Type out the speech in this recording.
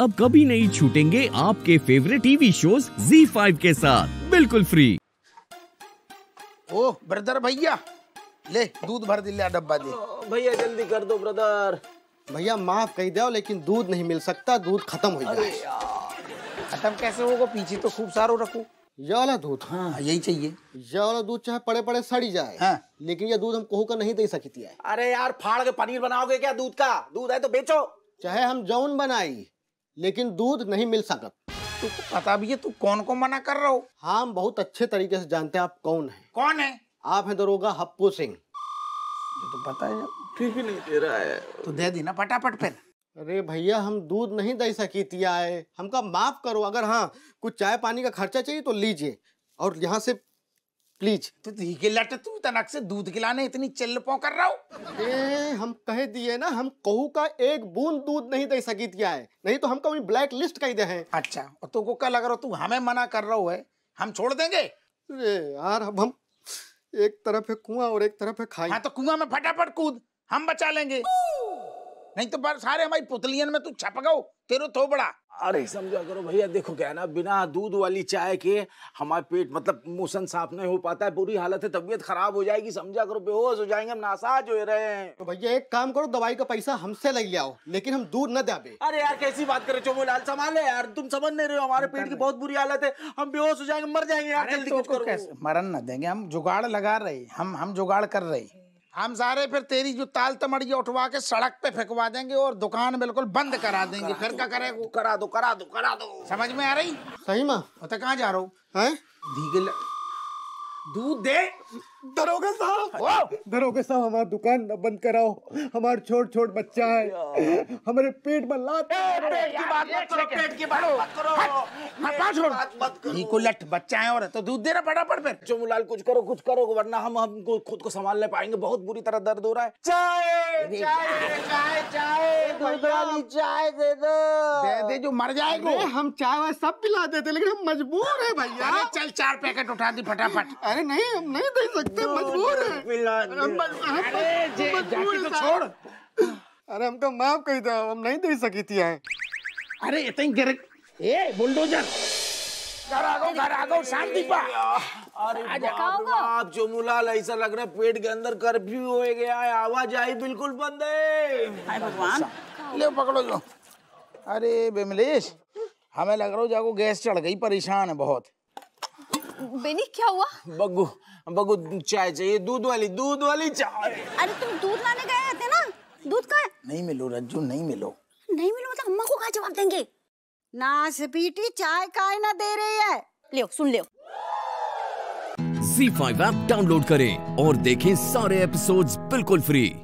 अब कभी नहीं छूटेंगे आपके फेवरेट टीवी शोज Z5 के साथ बिल्कुल फ्री ओ ब्रदर भैया ले दूध भर दिल्ला डब्बा दे भैया जल्दी कर दो ब्रदर भैया माफ कह दो लेकिन दूध नहीं मिल सकता दूध खत्म हो गया खत्म कैसे होगा पीछे तो खूब सारो रखो ये वाला दूध हाँ यही चाहिए ये वाला दूध चाहे पड़े पड़े सड़ी जाए हाँ। लेकिन ये दूध हम कहू का नहीं दे सकती है अरे यार फाड़ के पनीर बनाओगे क्या दूध का दूध है तो बेचो चाहे हम जौन बनाई लेकिन दूध नहीं मिल सका तुमको पता भी है तू कौन को मना कर रहा हो हाँ, हम बहुत अच्छे तरीके से जानते हैं आप कौन है कौन है आप हैं दरोगा हप्पू सिंह ये तो पता है ठीक ही नहीं दे रहा है तो दे दी ना फटाफट फिर अरे भैया हम दूध नहीं दे सकी आए हमका माफ करो अगर हाँ कुछ चाय पानी का खर्चा चाहिए तो लीजिए और यहाँ से प्लीज तो ही लट तू तनक से दूध खिलाने इतनी चिल्ल पो कर रहा हूँ हम कह दिए ना हम कहू का एक बूंद दूध नहीं दे सकी दिया है नहीं तो हम कभी ब्लैक लिस्ट कह दे हैं अच्छा और तुमको तो क्या लग रहा तू हमें मना कर रहा है हम छोड़ देंगे रे यार अब हम एक तरफ है कुआं और एक तरफ है खाई हाँ तो कुआं में फटाफट कूद हम बचा लेंगे नहीं तो सारे हमारी पुतलियन में तू छप गो तेरो थोबड़ा अरे समझा करो भैया देखो क्या है ना बिना दूध वाली चाय के हमारे पेट मतलब मोशन साफ नहीं हो पाता है बुरी हालत है तबीयत खराब हो जाएगी समझा करो बेहोश हो जाएंगे हम नासाज हो रहे हैं तो भैया एक काम करो दवाई का पैसा हमसे ले ले लेकिन हम दूध न दे अरे यार कैसी बात करे लाल संभाले यार तुम समझ नहीं रहे हो हमारे पेट की बहुत बुरी हालत है हम बेहोश हो जाएंगे मर जाएंगे यार जल्दी तो कुछ करो मरन न देंगे हम जुगाड़ लगा रहे हम हम जुगाड़ कर रहे हम सारे फिर तेरी जो ताल तमड़िया उठवा के सड़क पे फेंकवा देंगे और दुकान बिल्कुल बंद करा हाँ, देंगे फिर क्या करे करा दो करा दो करा दो समझ में आ रही सही माँ तो कहाँ जा रहा हूँ धीगे दूध दे दरोगे साहब हाँ। दरोगे साहब हमारा दुकान न बंद कराओ हमारा छोट छोट बच्चा है हमारे पेट में लात पेट की बात मत करो पेट की बात मत करो मत छोड़ मत करो ये को लट बच्चा है और तो दूध देना पड़ा फटाफट फिर चमुलाल कुछ करो कुछ करो वरना हम हमको खुद को संभाल नहीं पाएंगे बहुत बुरी तरह दर्द हो रहा है चाय चाय चाय दे दो दे दे जो मर जाएगा हम चाय वाय सब पिला देते लेकिन हम मजबूर भैया चल चार पैकेट उठा दी फटाफट अरे नहीं हम नहीं दे सकते मजबूर है तो तो माफ हम नहीं दे सकी थी अरे इतनी तो गिर ए बुलडोजर घर आ गो घर आ गो शांति अरे आप जो मुलाल ऐसा लग रहा है पेट के अंदर कर्फ्यू हो गया है आवाज आई बिल्कुल बंद है भगवान ले पकड़ो जो अरे बिमलेश हमें लग रहा जाको गैस चढ़ गई परेशान है बहुत बेनी क्या हुआ बग्गू बग्गू चाय चाहिए दूध वाली दूध वाली चाय अरे तुम दूध लाने गए थे ना दूध का नहीं मिलो रज्जू नहीं मिलो नहीं मिलो तो अम्मा को कहा जवाब देंगे ना सपीटी चाय काय ना दे रही है लियो सुन लियो जी ऐप डाउनलोड करें और देखें सारे एपिसोड्स बिल्कुल फ्री